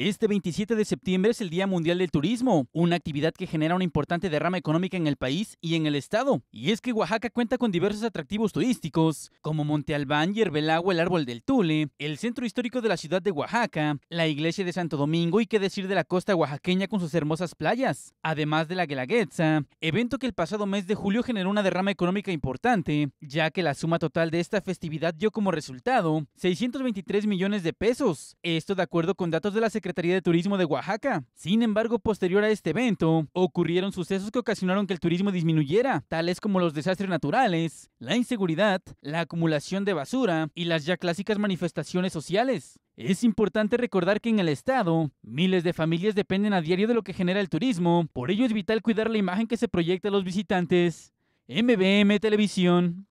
Este 27 de septiembre es el Día Mundial del Turismo, una actividad que genera una importante derrama económica en el país y en el estado. Y es que Oaxaca cuenta con diversos atractivos turísticos, como Monte Albán, Yerbelagua, el Árbol del Tule, el centro histórico de la ciudad de Oaxaca, la iglesia de Santo Domingo y qué decir de la costa oaxaqueña con sus hermosas playas, además de la Guelaguetza, evento que el pasado mes de julio generó una derrama económica importante, ya que la suma total de esta festividad dio como resultado 623 millones de pesos, esto de acuerdo con datos de la Secretaría Secretaría de Turismo de Oaxaca. Sin embargo, posterior a este evento, ocurrieron sucesos que ocasionaron que el turismo disminuyera, tales como los desastres naturales, la inseguridad, la acumulación de basura y las ya clásicas manifestaciones sociales. Es importante recordar que en el estado, miles de familias dependen a diario de lo que genera el turismo, por ello es vital cuidar la imagen que se proyecta a los visitantes. MBM Televisión.